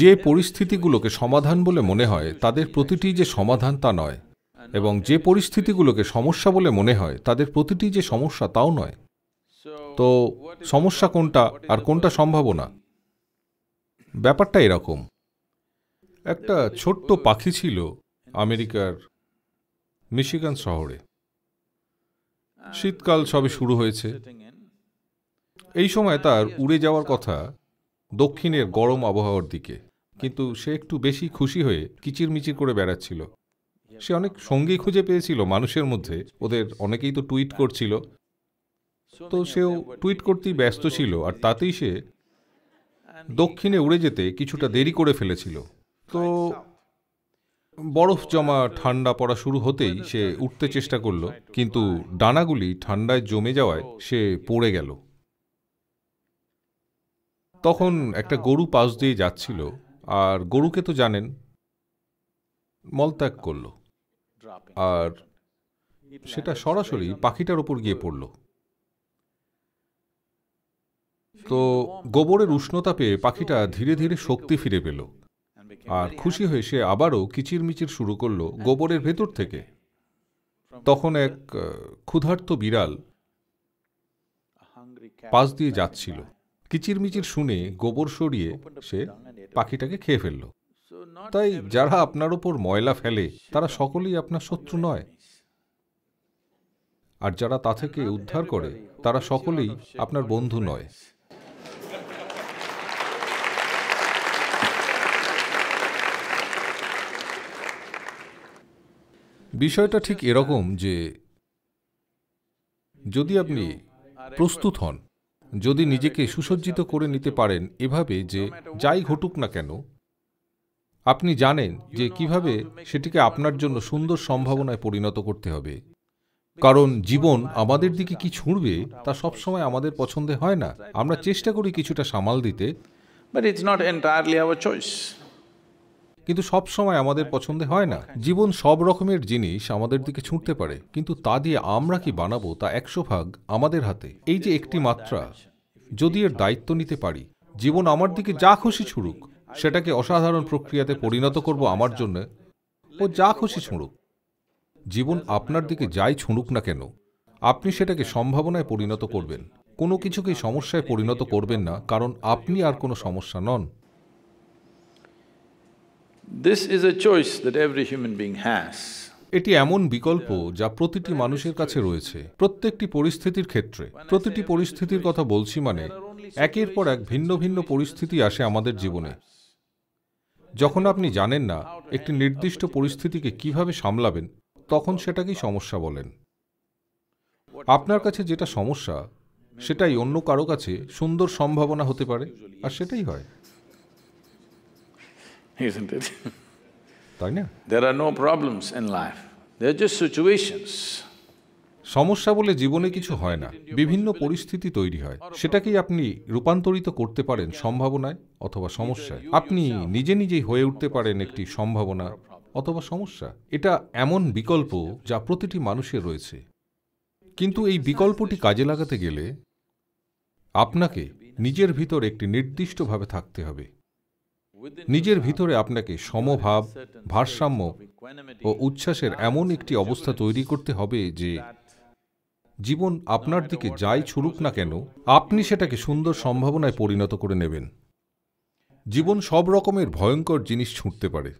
যে পরিস্থিতিগুলোকে সমাধান বলে মনে হয় তাদের প্রতিটি যে সমাধান তা নয় এবং যে পরিস্থিতিগুলোকে সমস্যা বলে মনে হয় তাদের প্রতিটি যে সমস্যা তাও নয় তো সমস্যা কোনটা আর কোনটা সম্ভাবনা ব্যাপারটা এরকম একটা ছোট্ট পাখি ছিল আমেরিকার মিশিগান শহরে শীতকাল সবে শুরু হয়েছে এই সময় তার উড়ে যাওয়ার কথা দক্ষিণের গরম আবহাওয়ার দিকে কিন্তু সে একটু বেশি খুশি হয়ে কিচিরমিচির করে বেড়াচ্ছিল সে অনেক সঙ্গী খুঁজে পেয়েছিল মানুষের মধ্যে ওদের অনেকেই তো টুইট করছিল তো সেও টুইট করতেই ব্যস্ত ছিল আর তাতেই সে দক্ষিণে উড়ে যেতে কিছুটা দেরি করে ফেলেছিল তো বরফ জমা ঠান্ডা পড়া শুরু হতেই সে উঠতে চেষ্টা করলো কিন্তু ডানাগুলি ঠান্ডায় জমে যাওয়ায় সে পড়ে গেল তখন একটা গরু পাশ দিয়ে যাচ্ছিল আর গরুকে তো জানেন মলত্যাগ করল আর সেটা সরাসরি পাখিটার ওপর গিয়ে পড়ল তো গোবরের উষ্ণতা পেয়ে পাখিটা ধীরে ধীরে শক্তি ফিরে পেল আর খুশি হয়ে সে আবারও কিচিরমিচির শুরু করল গোবরের ভেতর থেকে তখন এক ক্ষুধার্ত বিড়াল পাশ দিয়ে যাচ্ছিল কিচিরমিচির শুনে গোবর সরিয়ে সে পাখিটাকে খেয়ে ফেলল তাই যারা আপনার ওপর ময়লা ফেলে তারা সকলেই আপনার শত্রু নয় আর যারা তা থেকে উদ্ধার করে তারা সকলেই আপনার বন্ধু নয় বিষয়টা ঠিক এরকম যে যদি আপনি প্রস্তুত হন যদি নিজেকে সুসজ্জিত করে নিতে পারেন এভাবে যে যাই ঘটুক না কেন আপনি জানেন যে কিভাবে সেটিকে আপনার জন্য সুন্দর সম্ভাবনায় পরিণত করতে হবে কারণ জীবন আমাদের দিকে কি ছুঁড়বে তা সবসময় আমাদের পছন্দে হয় না আমরা চেষ্টা করি কিছুটা সামাল দিতে but it's not entirely our choice কিন্তু সব সময় আমাদের হ্যাঁ, পছন্দে হয় না হ্যাঁ। জীবন সব রকমের জিনিস আমাদের দিকে ছুটতে পারে কিন্তু তা দিয়ে আমরা কি বানাবো তা একশো ভাগ আমাদের হাতে এই যে একটি মাত্রা যদি এর দায়িত্ব নিতে পারি জীবন আমার দিকে যা খুশি ছুড়ুক সেটাকে অসাধারণ প্রক্রিয়াতে পরিণত করব আমার জন্য ও যা খুশি ছুঁড়ুক জীবন আপনার দিকে যাই ছুঁড়ুক না কেন আপনি সেটাকে সম্ভাবনায় পরিণত করবেন কোনো কিছুকেই সমস্যায় পরিণত করবেন না কারণ আপনি আর কোনো সমস্যা নন This is a choice that every human being has. এটি এমন বিকল্প যা প্রতিটি মানুষের কাছে রয়েছে প্রত্যেকটি পরিস্থিতির ক্ষেত্রে প্রতিটি পরিস্থিতির কথা বলছি মানে একের পর এক ভিন্ন ভিন্ন পরিস্থিতি আসে আমাদের জীবনে যখন আপনি জানেন না একটি নির্দিষ্ট পরিস্থিতিকে কিভাবে সামলাবেন তখন সেটাকেই সমস্যা বলেন আপনার কাছে যেটা সমস্যা সেটাই অন্য কারো কাছে সুন্দর সম্ভাবনা হতে পারে আর সেটাই হয় isn't it? there are no problems in life, they are just situations. সমস্যা বলে জীবনে কিছু হয় না বিভিন্ন পরিস্থিতি তৈরি হয় সেটাকেই আপনি রূপান্তরিত করতে পারেন সম্ভাবনায় অথবা সমস্যায় আপনি নিজে নিজেই হয়ে উঠতে পারেন একটি সম্ভাবনা অথবা সমস্যা এটা এমন বিকল্প যা প্রতিটি মানুষের রয়েছে কিন্তু এই বিকল্পটি কাজে লাগাতে গেলে আপনাকে নিজের ভিতর একটি নির্দিষ্টভাবে থাকতে হবে নিজের ভিতরে আপনাকে সমভাব ভারসাম্য ও উচ্ছ্বাসের এমন একটি অবস্থা তৈরি করতে হবে যে জীবন আপনার দিকে যাই ছুড়ুক না কেন আপনি সেটাকে সুন্দর সম্ভাবনায় পরিণত করে নেবেন জীবন সব রকমের ভয়ঙ্কর জিনিস ছুটতে পারে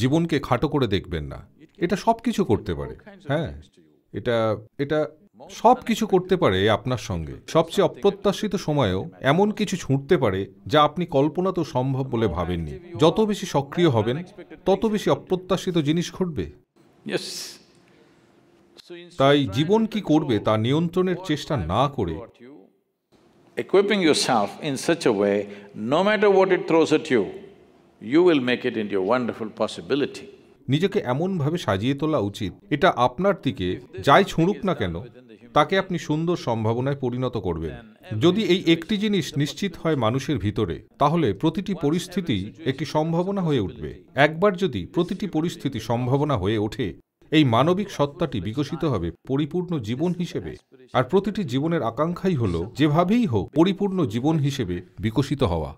জীবনকে খাটো করে দেখবেন না এটা সব কিছু করতে পারে হ্যাঁ এটা এটা সব কিছু করতে পারে আপনার সঙ্গে সবচেয়ে অপ্রত্যাশিত সময়েও এমন কিছু ছুঁড়তে পারে যা আপনি কল্পনা তো সম্ভব বলে ভাবেননি যত বেশি সক্রিয় হবেন তত বেশি অপ্রত্যাশিত জিনিস ঘটবে তাই জীবন কি করবে তা নিয়ন্ত্রণের চেষ্টা না করে equipping yourself in such a way, no matter what it throws at you, you will make it into a wonderful possibility. নিজেকে এমনভাবে সাজিয়ে তোলা উচিত এটা আপনার দিকে যাই ছুঁড়ুক না কেন তাকে আপনি সুন্দর সম্ভাবনায় পরিণত করবেন যদি এই একটি জিনিস নিশ্চিত হয় মানুষের ভিতরে তাহলে প্রতিটি পরিস্থিতি একটি সম্ভাবনা হয়ে উঠবে একবার যদি প্রতিটি পরিস্থিতি সম্ভাবনা হয়ে ওঠে এই মানবিক সত্তাটি বিকশিত হবে পরিপূর্ণ জীবন হিসেবে আর প্রতিটি জীবনের আকাঙ্ক্ষাই হল যেভাবেই হোক পরিপূর্ণ জীবন হিসেবে বিকশিত হওয়া